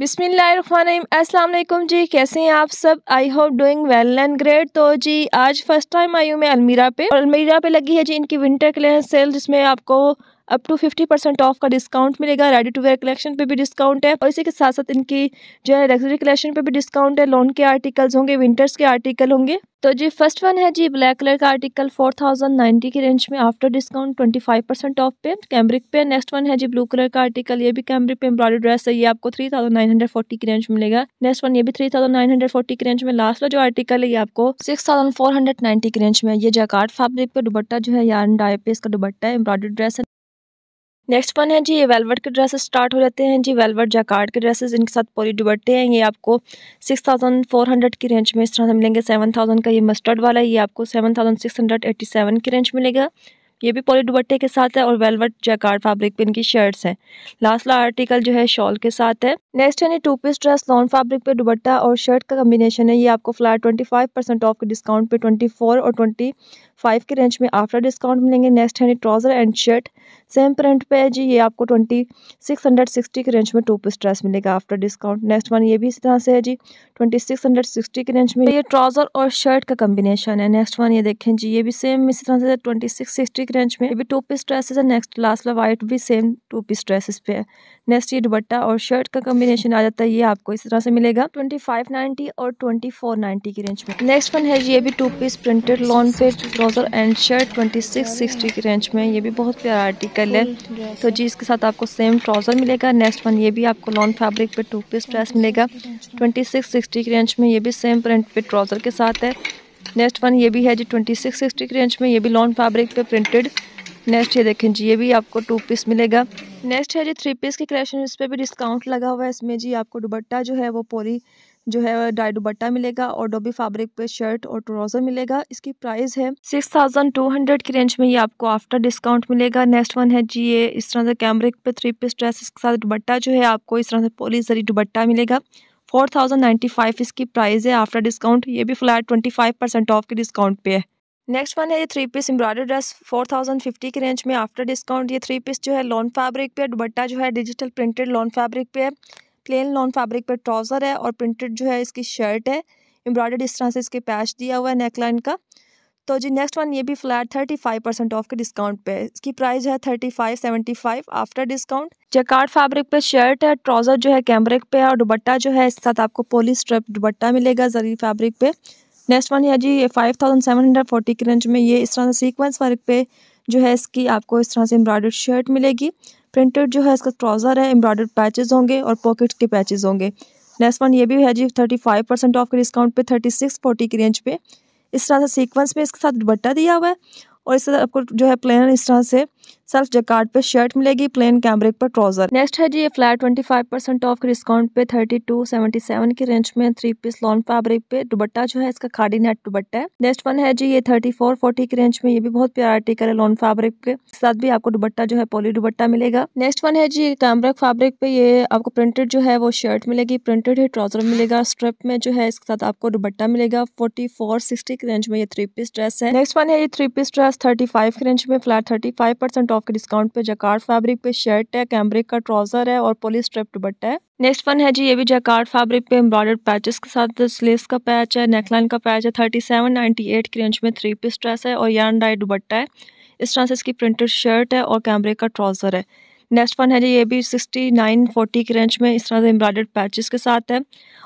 बिसमीम अस्सलाम जी कैसे हैं आप सब I hope doing well and great तो जी आज फर्स्ट टाइम आई हूँ मैं अलमीरा पे और अलमीरा पे लगी है जी इनकी विंटर क्लियरेंस सेल जिसमें आपको up to fifty percent off का डिस्काउंट मिलेगा रेडी टू वेयर कलेक्शन पे भी डिस्काउंट है और इसी के साथ साथ इनकी जो है लग्जरी कलेक्शन पे भी डिस्काउंट है लोन के आर्टिकल्स होंगे विंटर्स के आर्टिकल होंगे तो जी फर्स्ट वन है जी ब्लैक कलर का आर्टिकल फोर थाउजेंड नाइनटी की रेंज में after discount twenty five percent off पे कैमरिक पे नेक्स्ट वन है जी ब्लू कलर का आर्टिकल ये भी कैमरिक पे एम्ब्रॉडी ड्रेस है ये आपको three thousand nine hundred forty की रेंज में मिलेगा नेक्स्ट वन ये भी three thousand nine hundred forty की रेंज में लास्ट वाला जो आर्टिकल है ये आपको six thousand four hundred ninety की रेंज में ये जैकार्ड फैब्रिक पे दुबट्टा जो है यार डाय पे इसका दुबट्टा है एम्ब्रॉडी ड्रेस है नेक्स्ट वन है जी ये वेलवेट के ड्रेसेस स्टार्ट हो जाते हैं जी वेलवेट जैकार्ड के ड्रेसेस इनके साथ पोली दुबट्टे हैं ये आपको सिक्स थाउजेंड फोर हंड्रेड की रेंज में इस तरह से मिलेंगे सेवन थाउजेंड का ये मस्टर्ड वाला ये आपको seven thousand six hundred eighty seven की रेंज मिलेगा ये भी पॉली दुबट्टे के साथ है और वेलवेट जैकार्ड फैब्रिक पे इनकी शर्ट्स हैं लास्ट ला आर्टिकल जो है शॉल के साथ है नेक्स्ट है two piece dress lawn fabric पे दुबट्टा और शर्ट का कम्बिनेशन है ये आपको flat twenty five percent off के डिस्काउंट पे ट्वेंटी फोर और ट्वेंटी फाइव के रेंज में आफ्टर डिस्काउंट मिलेंगे नेक्स्ट है trouser and shirt same print पे है जी ये आपको ट्वेंटी सिक्स हंड्रेड सिक्सटी के रेंज में टू पीस ड्रेस मिलेगा आफ्टर डिस्काउंट नेक्स्ट वन ये भी इस तरह से है जी ट्वेंटी सिक्स हंड्रेड सिक्सटी के रेंज में ये ट्राउजर और शर्ट का कम्बिनेशन है नेक्स्ट वन ये देखें जी ये भी सेम इसी तरह से ट्वेंटी सिक्स सिक्सटी के रेंज में ये भी टू पीस ड्रेसेस है नेक्स्ट लास्ट वाला वाइट भी सेम टू पीस ड्रेसेस पे है नेक्स्ट ये दुपट्टा और शर्ट का कम्बिनेशन आ जाता है ये आपको इस तरह से मिलेगा ट्वेंटी फाइव नाइन्टी और ट्वेंटी फोर नाइन्टी की रेंज में नेक्स्ट वन है ये भी टू पीस प्रिंटेड लॉन्ग पे trouser and shirt twenty six sixty की रेंज में ये भी बहुत प्यारा आर्टिकल है तो जी इसके साथ आपको सेम ट्राउज़र मिलेगा नेक्स्ट वन ये भी आपको लॉन्ग फैब्रिक पे टू पीस ड्रेस मिलेगा ट्वेंटी सिक्स सिक्सटी के रेंज में ये भी सेम प्रिंट पे ट्राउज़र के साथ है नेक्स्ट वन ये भी है जी ट्वेंटी सिक्स सिक्सटी के रेंज में ये भी लॉन्ग फैब्रिक पे प्रिंटेड नेक्स्ट ये देखें जी ये भी आपको टू पीस मिलेगा नेक्स्ट है जी थ्री पीस की क्रेशन इस पर भी डिस्काउंट लगा हुआ है इसमें जी आपको दुबट्टा जो है वो पोली जो है डाई दुबट्टा मिलेगा और डोबी फैब्रिक पे शर्ट और ट्राउज़र मिलेगा इसकी प्राइस है सिक्स थाउजेंड टू हंड्रेड की रेंज में ये आपको आफ्टर डिस्काउंट मिलेगा नेक्स्ट वन है जी ये इस तरह से कैमरिक पे थ्री पीस ड्रेस इसके साथ दुबट्टा जो है आपको इस तरह से पोली जरी मिलेगा फोर थाउजेंड नाइन्टी फाइव इसकी प्राइस है आफ्टर डिस्काउंट ये भी flat twenty five percent off के डिस्काउंट पे है नेक्स्ट वन है ये three piece embroider dress four thousand fifty की रेंज में आफ्टर डिस्काउंट ये थ्री पीस जो है लॉन फैब्रिक पे दुबट्टा जो है डिजिटल प्रिंटेड लॉन फैब्रिक पे है प्लेन लॉन फैब्रिक पर ट्राउज़र है और प्रिंटेड जो है इसकी शर्ट है एम्ब्रॉयडर्ड इस तरह से इसके पैच दिया हुआ है नेकलाइन का तो जी नेक्स्ट वन ये भी flat thirty five percent off के डिस्काउंट पे इसकी प्राइस है thirty five seventy five after discount jacquard fabric पे शर्ट है ट्राउज़र जो है कैमरिक पे है और दुबट्टा जो है इसके साथ आपको पोली स्ट्रप दुबट्टा मिलेगा जरी फैब्रिक पे नेक्स्ट वन है जी ये five thousand seven hundred forty के रेंज में ये इस तरह से सीक्वेंस वर्क पे जो है इसकी आपको इस तरह से एम्ब्रॉयडर्ड शर्ट मिलेगी प्रिंटेड जो है इसका ट्राउज़र है एम्ब्रॉयडर्ड पैचेज होंगे और पॉकेट्स के पैचेज होंगे नेक्स्ट वन ये भी है जी थर्टी फाइव परसेंट ऑफ के डिस्काउंट पे थर्टी सिक्स फोर्टी की रेंज पे इस तरह से सीक्वेंस में इसके साथ दुपट्टा दिया हुआ है और इस तरह आपको जो है प्लेन इस तरह से सेल्फ जकार्ड पे शर्ट मिलेगी प्लेन कैमरिक पर ट्राउजर नेक्स्ट है जी ये flat twenty five percent off के डिस्काउंट पे थर्टी टू सेवेंटी सेवन की रेंज में थ्री पीस लॉन फैब्रिक पे दुबट्टा जो है इसका खाड़ी नेट दुबट्टा है नेक्स्ट वन है जी ये थर्टी फोर फोर्टी की रेंज में ये भी बहुत प्यारा आर्टिकल है लॉन फैब्रिक के साथ भी आपको दुबट्टा जो है पोली दुबट्टा मिलेगा नेक्स्ट वन है जी कैमरक फैब्रिक पे ये आपको प्रिंटेड जो है वो शर्ट मिलेगी प्रिंटेड ही ट्राउजर मिलेगा स्ट्रिप में जो है इसके साथ आपको दुबट्टा मिलेगा फोर्टी फोर सिक्सटी की रेंज में ये थ्री पीस ड्रेस है नेक्स्ट वन है ये three piece dress thirty five की रेंज में flat thirty five percent off के डिस्काउंट पे जकार्ड फैब्रिक पे शर्ट है कैमरिक का ट्राउजर है और पोलिस स्ट्रिप दुपट्टा है नेक्स्ट वन है जी ये भी जैकार्ड फैब्रिक पे एम्ब्रॉयडर्ड पैचेस के साथ स्लेस का पैच है नेकलाइन का पैच है थर्टी सेवन नाइन्टी एट की रेंज में थ्री पीस ड्रेस है और यान डाई दुपट्टा है इस तरह से इसकी प्रिंटेड शर्ट है और कैमरे का ट्राउज़र है नेक्स्ट वन है जी ये भी सिक्सटी नाइन फोर्टी की रेंज में इस तरह से एम्ब्रॉयडर्ड पैचेस के साथ है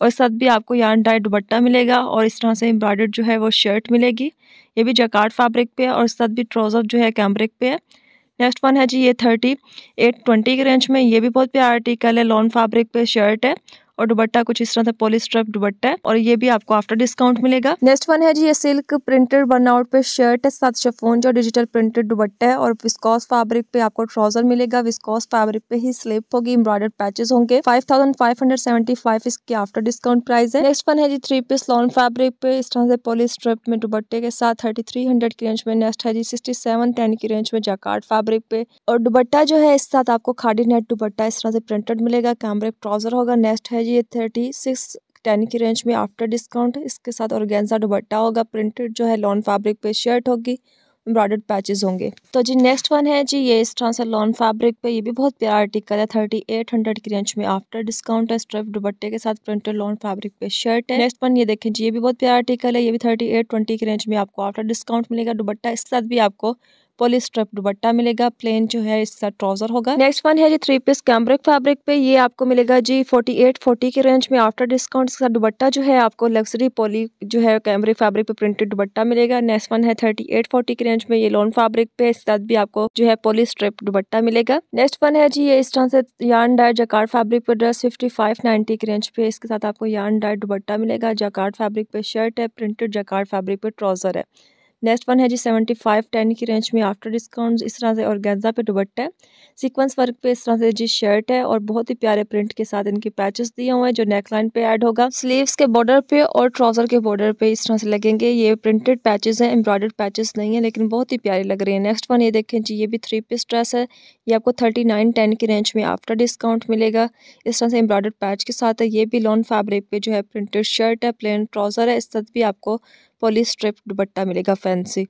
और इस साथ भी आपको यान डाई दुपट्टा मिलेगा और इस तरह से एम्ब्रॉयडर्ड जो है वो शर्ट मिलेगी ये भी जैकार्ड फैब्रिक पे है और इस साथ भी ट्राउज़र जो है कैमरिक पे है नेक्स्ट वन है जी ये थर्टी एट ट्वेंटी के रेंज में ये भी बहुत प्यारा आर्टिकल है लॉन फैब्रिक पे शर्ट है और दुबट्टा कुछ इस तरह था पॉलिश दुबट्टा है और ये भी आपको आफ्टर डिस्काउंट मिलेगा नेक्स्ट वन है जी ये सिल्क प्रिंटेड बर्नआउट पे शर्ट है साथ शेफोन जो डिजिटल प्रिंटेड दुबट्टा है और विस्कॉस फैब्रिक पे आपको ट्राउजर मिलेगा विस्कॉस फैब्रिक पे ही स्लिप होगी एम्ब्रॉयडर्ड पैचेस होंगे five thousand five hundred seventy five इसके आफ्टर डिस्काउंट प्राइस है नेक्स्ट वन है जी थ्री पीस लॉन फैब्रिक पे इस तरह से पॉलिश में दुबट्टे के साथ थर्टी थ्री की रेंज में नेक्स्ट है जी सिक्सटी सेवन टेन की रेंज में जैकार्ड फैब्रिक पे और दुबट्टा जो है इस साथ आपको खाड़ी नेट दुबट्टा इस तरह से प्रिंटेड मिलेगा कैमरे ट्राउजर होगा नेक्स्ट है है जी ये थर्टी सिक्स टेन की रेंज में आफ्टर डिस्काउंट इसके साथ ऑर्गेन्जा दुबट्टा होगा प्रिंटेड जो है लॉन फैब्रिक पे शर्ट होगी एम्ब्रॉयडर्ड पैचेस होंगे तो जी नेक्स्ट वन है जी ये इस तरह से लॉन फैब्रिक पे ये भी बहुत प्यारा आर्टिकल है थर्टी एट हंड्रेड की रेंज में आफ्टर डिस्काउंट है स्ट्रफ दुबट्टे के साथ प्रिंटेड लॉन फैब्रिक पे शर्ट है नेक्स्ट वन ये देखें जी ये भी बहुत प्यारा आर्टिकल है ये भी थर्टी एट ट्वेंटी की रेंज में आपको आफ्टर डिस्काउंट मिलेगा दुबट्टा इसके साथ भी आपको पॉली स्ट्रप दुबट्टा मिलेगा प्लेन जो है इसका ट्राउजर होगा नेक्स्ट वन है जी थ्री पीस कैम्ब्रिक फैब्रिक पे ये आपको मिलेगा जी फोर्टी एट फोर्टी के रेंज में आफ्टर डिस्काउंट इसका दुबट्टा जो है आपको लग्जरी पॉली जो है कैम्ब्रिक फैब्रिक पे प्रिंटेड दुबट्टा मिलेगा नेक्स्ट वन है थर्टी एट फोर्टी के रेंज में ये लोन फैब्रिक पे इसके साथ भी आपको जो है पॉली स्ट्रेप दुबट्टा मिलेगा नेक्स्ट वन है जी ये इस तरह से यान डायर जकार फैब्रिक पे ड्रेस फिफ्टी फाइव नाइनटी के रेंज पे इसके साथ आपको यान डायर दुबट्टा मिलेगा जकार्ड फैब्रिक पे शर्ट है प्रिंटेड जकार्ड फैब्रिक पे ट्राउजर है नेक्स्ट वन है जी सेवेंटी फाइव टेन की रेंज में आफ्टर डिस्काउंट इस तरह से और गेंजा पे दुबट्टा है सीक्वेंस वर्क पे इस तरह से जी शर्ट है और बहुत ही प्यारे प्रिंट के साथ इनके पैचेस दिए हुए हैं जो नेक लाइन पे ऐड होगा स्लीव्स के बॉर्डर पे और ट्राउजर के बॉर्डर पे इस तरह से लगेंगे ये प्रिंटेड पैचेज हैं एम्ब्रॉयडर्ड पैचेस नहीं है लेकिन बहुत ही प्यारे लग रहे हैं नेक्स्ट वन ये देखें जी ये भी थ्री पीस ड्रेस है ये आपको थर्टी नाइन टेन की रेंज में आफ्टर डिस्काउंट मिलेगा इस तरह से एम्ब्रॉयडर्ड पैच के साथ है ये भी लॉन फैब्रिक पे जो है प्रिंटेड शर्ट है प्लेन ट्राउजर है इस तरह भी आपको पॉली स्ट्रिप दुपट्टा मिलेगा फैंसी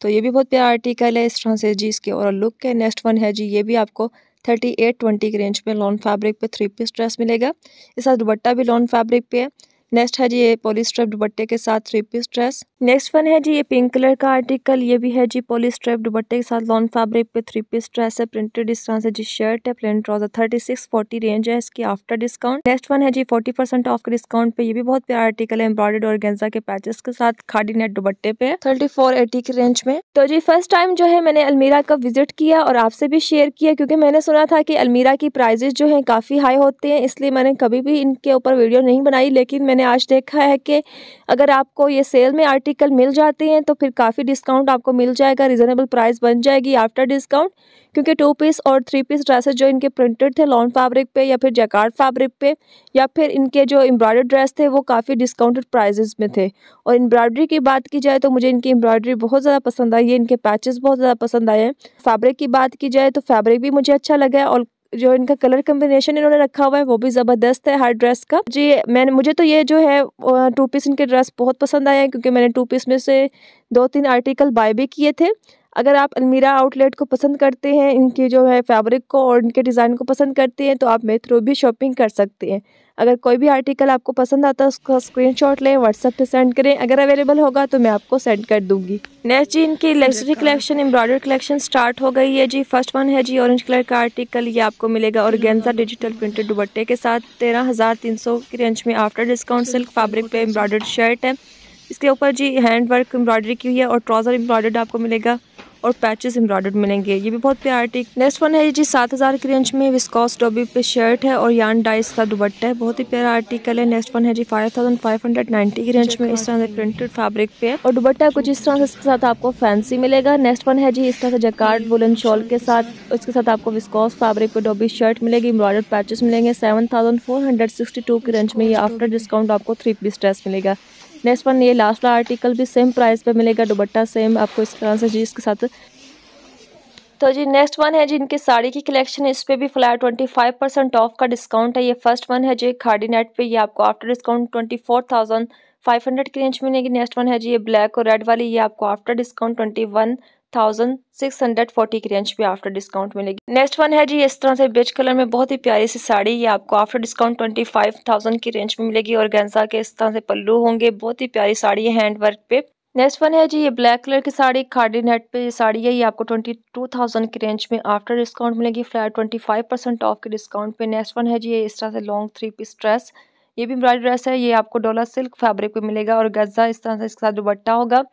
तो ये भी बहुत प्यारा आर्टिकल है इस तरह से जी इसके और लुक है नेक्स्ट वन है जी ये भी आपको थर्टी एट ट्वेंटी के रेंज पे लॉन फैब्रिक पे थ्री पीस ड्रेस मिलेगा इसका दुपट्टा भी लॉन फैब्रिक पे है नेक्स्ट है जी ये पॉलीस्ट्रेप दुबट्टे के साथ three piece dress next one है जी ये पिंक कलर का आर्टिकल ये भी है जी पॉलीस्ट्रेप दुबट्टे के साथ लॉन्ग फैब्रिक पे थ्री पीस ड्रेस है प्रिंटेड इस तरह से जी शर्ट है print trouser thirty six forty range है इसकी आफ्टर डिस्काउंट नेक्स्ट वन है जी फोर्टी परसेंट ऑफ डिस्काउंट पे ये भी बहुत प्यारा आर्टिकल है एम्ब्रॉयडेड और गेंजा के पैचेस के साथ खाड़ी नेट दुबट्टे पे थर्टी फोर एटी की रेंज में तो जी फर्स्ट टाइम जो है मैंने अलमीरा का विजिट किया और आपसे भी शेयर किया क्योंकि मैंने सुना था की अलमीरा की प्राइजेस जो है काफी हाई होते हैं इसलिए मैंने कभी भी इनके ऊपर वीडियो नहीं बनाई लेकिन मैंने मैंने आज देखा है कि अगर आपको ये सेल में आर्टिकल मिल जाते हैं तो फिर काफ़ी डिस्काउंट आपको मिल जाएगा रिजनेबल प्राइस बन जाएगी आफ्टर डिस्काउंट क्योंकि टू पीस और थ्री पीस ड्रेसेस जो इनके प्रिंटेड थे लॉन फैब्रिक पे या फिर जैकार्ड फैब्रिक पे या फिर इनके जो एम्ब्रॉयडर ड्रेस थे वो काफ़ी डिस्काउंटेड प्राइजेज़ में थे और एम्ब्रॉयडरी की बात की जाए तो मुझे इनकी एम्ब्रॉयडरी बहुत ज़्यादा पसंद आई है इनके पैचेस बहुत ज़्यादा पसंद आए हैं फैब्रिक की बात की जाए तो फैब्रिक भी मुझे अच्छा लगा है और जो इनका कलर कम्बिनेशन इन्होंने रखा हुआ है वो भी ज़बरदस्त है हर ड्रेस का जी मैंने मुझे तो ये जो है टू पीस इनके ड्रेस बहुत पसंद आया है क्योंकि मैंने टू पीस में से दो तीन आर्टिकल बाय भी किए थे अगर आप अलमीरा आउटलेट को पसंद करते हैं इनके जो है फैब्रिक को और इनके डिज़ाइन को पसंद करते हैं तो आप मेरे थ्रू भी शॉपिंग कर सकते हैं अगर कोई भी आर्टिकल आपको पसंद आता है उसका स्क्रीनशॉट लें व्हाट्सएप पे सेंड करें अगर अवेलेबल होगा तो मैं आपको सेंड कर दूंगी नेक्स्ट जी इनकी luxury collection embroider collection start हो गई है जी फर्स्ट वन है जी ऑरेंज कलर का आर्टिकल ये आपको मिलेगा और गेंजा डिजिटल प्रिंटेड दुबट्टे के साथ तेरह हज़ार तीन सौ की रेंज में आफ्टर डिस्काउंट सिल्क फैब्रिक पे एम्ब्रॉयडर्ड शर्ट है इसके ऊपर जी हैंड वर्क एम्ब्रॉयडरी की हुई है और ट्राउज़र एम्ब्रॉयडर्ड आपको मिलेगा और पैचेस एम्ब्रॉयडर्ड मिलेंगे ये भी बहुत प्यार टिक नेक्स्ट वन है जी सात हज़ार के रेंज में विस्कॉस डॉबी पे शर्ट है और यान डाइस का दुबट्टा है बहुत ही प्यारा आर्टिकल है नेक्स्ट वन है जी five thousand five hundred ninety की रेंज में इस तरह से प्रिंटेड फैब्रिक पे है और दुबट्टा कुछ इस तरह से इसके साथ आपको फैंसी मिलेगा नेक्स्ट वन है जी इस तरह से जकार्ड वुलन शॉल के साथ उसके साथ आपको विस्कॉस फैब्रिक पे डॉबी शर्ट मिलेगी एम्ब्रॉयडर्ड पैचेस मिलेंगे seven thousand four hundred sixty two के रेंज में ये आफ्टर डिस्काउंट आपको थ्री पीस ड्रेस मिलेगा नेक्स्ट वन ये लास्ट वाला आर्टिकल भी सेम प्राइस पे मिलेगा दुबट्टा सेम आपको इस तरह से जी इसके साथ तो जी नेक्स्ट वन है जी इनकी साड़ी की कलेक्शन इस पर भी flat twenty five percent off का डिस्काउंट है ये फर्स्ट वन है जी खाड़ी नेट पर ये आपको after discount twenty four thousand five hundred की रेंज मिलेगी नेक्स्ट वन है जी ये ब्लैक और रेड वाली ये आपको after discount twenty one thousand six hundred forty की रेंज पे आफ्टर डिस्काउंट मिलेगी नेक्स्ट वन है जी इस तरह से बेच कलर में बहुत ही प्यारी सी साड़ी ये आपको after discount twenty five thousand की रेंज में मिलेगी और गेंजा के इस तरह से पल्लू होंगे बहुत ही प्यारी साड़ी है हैंड वर्क पे नेक्स्ट वन है जी ये ब्लैक कलर की साड़ी खाडी नेट पे ये साड़ी है ये आपको ट्वेंटी टू थाउजेंड की रेंज में आफ्टर डिस्काउंट मिलेगी flat twenty five percent off के डिस्काउंट पे नेक्स्ट वन है जी ये इस तरह से लॉन्ग थ्री पीस ड्रेस ये भी एम्ब्रॉयडरी ड्रेस है ये आपको डोला सिल्क फैब्रिक पे मिलेगा और गजा इस तरह से इसके साथ दुबट्टा होगा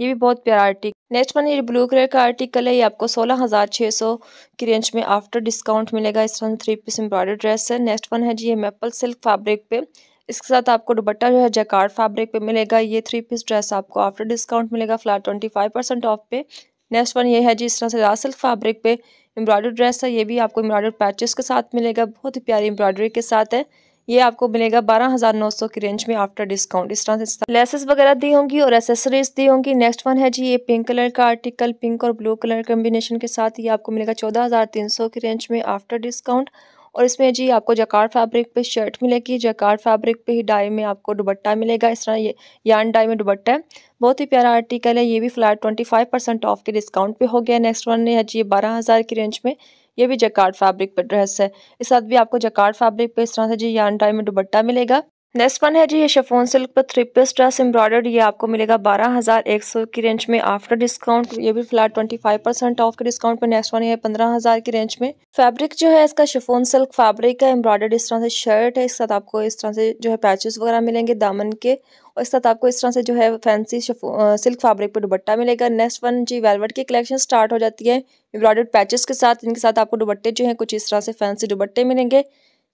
ये भी बहुत प्यारा आर्टिकल नेक्स्ट वन ये ब्लू कलर का आर्टिकल है ये आपको सोलह हज़ार छः सौ की रेंज में आफ्टर डिस्काउंट मिलेगा इस तरह थ्री पीस एम्ब्रॉयडर ड्रेस है नेक्स्ट वन है जी ये मेपल सिल्क फैब्रिक पे इसके साथ आपको दुपट्टा जो है जैकार्ड फैब्रिक पे मिलेगा ये थ्री पीस ड्रेस आपको आफ्टर डिस्काउंट मिलेगा flat twenty five percent off पे नेक्स्ट वन ये है जी इस तरह से सिल्क फैब्रिक पे एम्ब्रॉयडर ड्रेस है ये भी आपको एम्ब्रॉयडर पैचेस के साथ मिलेगा बहुत ही प्यारी एम्ब्रॉयडरी के साथ है ये आपको मिलेगा बारह हज़ार नौ सौ की रेंज में आफ्टर डिस्काउंट इस तरह से लेसेस वगैरह दी होंगी और एसेसरीज दी होंगी नेक्स्ट वन है जी ये पिंक कलर का आर्टिकल पिंक और ब्लू कलर कम्बिनेशन के साथ ये आपको मिलेगा चौदह हज़ार तीन सौ की रेंज में आफ्टर डिस्काउंट और इसमें जी आपको जकार्ड फैब्रिक पे शर्ट मिलेगी जकार्ड फैब्रिक पे ही डाई में आपको दुबट्टा मिलेगा इस तरह ये यान डाई में दुबट्टा है बहुत ही प्यारा आर्टिकल है ये भी flat twenty five percent off के डिस्काउंट पे हो गया नेक्स्ट वन है जी बारह हज़ार की रेंज में ये भी जकार्ड फैब्रिक पर ड्रेस है इस साथ भी आपको जकार्ड फैब्रिक पे इस तरह से जी यान टाइम में दुबट्टा मिलेगा नेक्स्ट वन है जी ये शेफोन सिल्क पर थ्री पीस ड्रेस एम्ब्रॉयडर्ड ये आपको मिलेगा बारह हज़ार एक सौ की रेंज में आफ्टर डिस्काउंट ये भी flat twenty five percent off के डिस्काउंट पर नेक्स्ट वन है पंद्रह हज़ार की रेंज में फैब्रिक जो है इसका शेफोन सिल्क फैब्रिक है एम्ब्रॉयडर्ड इस तरह से शर्ट है इसके साथ आपको इस तरह से जो है पैचेस वगैरह मिलेंगे दामन के और इसके साथ आपको इस तरह से जो है फैंसी सिल्क फैब्रिक पर दुबट्टा मिलेगा नेक्स्ट वन जी वेलवेट की कलेक्शन स्टार्ट हो जाती है एम्ब्रॉयडर्ड पैचेस के साथ इनके साथ आपको दुबट्टे जो है कुछ इस तरह से फैंसी दुबट्टे मिलेंगे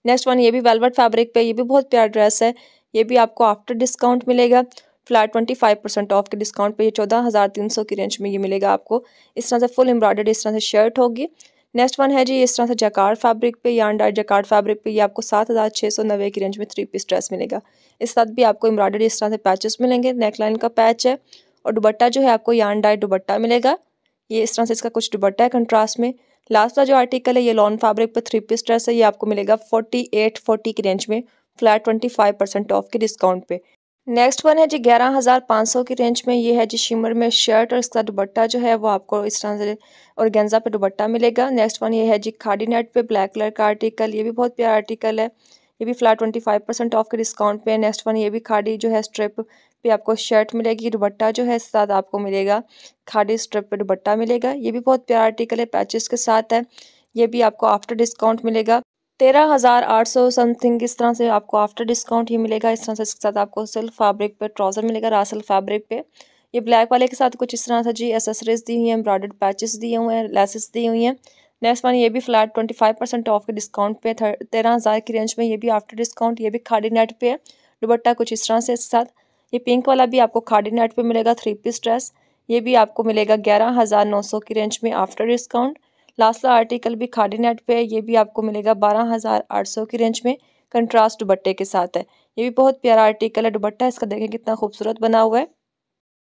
नेक्स्ट वन ये भी वेलवेट फैब्रिक पे ये भी बहुत प्यार ड्रेस है ये भी आपको आफ्टर डिस्काउंट मिलेगा flat twenty five percent off के डिस्काउंट पे ये चौदह हज़ार तीन सौ की रेंज में ये मिलेगा आपको इस तरह से फुल एम्ब्रॉयडर्ड इस तरह से शर्ट होगी नेक्स्ट वन है जी इस तरह से जकार्ड फैब्रिक पे या अंडा जकार्ड फैब्रिक पे ये आपको सात हज़ार छः सौ नब्बे की रेंज में थ्री पीस ड्रेस मिलेगा इस साथ भी आपको एम्ब्रॉयडर्ड इस तरह से पैचेस मिलेंगे नेकलाइन का पैच है और दुबट्टा जो है आपको यान डाई दुबट्टा मिलेगा ये इस तरह से इसका कुछ दुबट्टा है कंट्रास्ट में लास्ट का जो आर्टिकल है ये लॉन फैब्रिक पर थ्री पीस ड्रेस है ये आपको मिलेगा फोर्टी एट फोर्टी की रेंज में flat twenty five percent off के डिस्काउंट पे नेक्स्ट वन है जी ग्यारह हज़ार पाँच सौ की रेंज में ये है जी शिमर में शर्ट और इसका दुबट्टा जो है वो आपको इस तरह से और गेंजा पर दुबट्टा मिलेगा नेक्स्ट वन ये है जी खाडी नेट पर ब्लैक कलर का आर्टिकल ये भी बहुत प्यारा आर्टिकल है ये भी flat twenty five percent off के डिस्काउंट पे नेक्स्ट वन ये भी खाडी जो है स्ट्रिप पे आपको शर्ट मिलेगी दुबट्टा जो है साथ आपको मिलेगा खाड़ी स्ट्रिप पे दुबट्टा मिलेगा ये भी बहुत प्यारा आर्टिकल है पैचेस के साथ है ये भी आपको आफ्टर डिस्काउंट मिलेगा तेरह हज़ार आठ सौ समथिंग इस तरह से आपको आफ्टर डिस्काउंट ही मिलेगा इस तरह से इसके साथ आपको सिल्क फैब्रिक पे ट्राउज़र मिलेगा रासल फैब्रिक पे ये ब्लैक वाले के साथ कुछ इस तरह से जी एसेसरीज दी हुई हैं एम्ब्रॉयडर्ड पैचेस दिए हुए हैं लेसेस दी हुई हैं नेक्स्ट वन ये भी flat twenty five percent off के डिस्काउंट पे तेरह हज़ार की रेंज में ये भी आफ्टर डिस्काउंट ये भी खाड़ी नेट पे है दुबट्टा कुछ इस तरह से इसके साथ ये पिंक वाला भी आपको खाड़ी नेट पर मिलेगा थ्री पीस ड्रेस ये भी आपको मिलेगा ग्यारह हज़ार नौ सौ की रेंज में आफ्टर डिस्काउंट लास्ट आर्टिकल भी खाड़ी नेट पर है ये भी आपको मिलेगा बारह हज़ार आठ सौ की रेंज में कंट्रास्ट दुबट्टे के साथ है ये भी बहुत प्यारा आर्टिकल है दुबट्टा इसका देखें कितना खूबसूरत बना हुआ है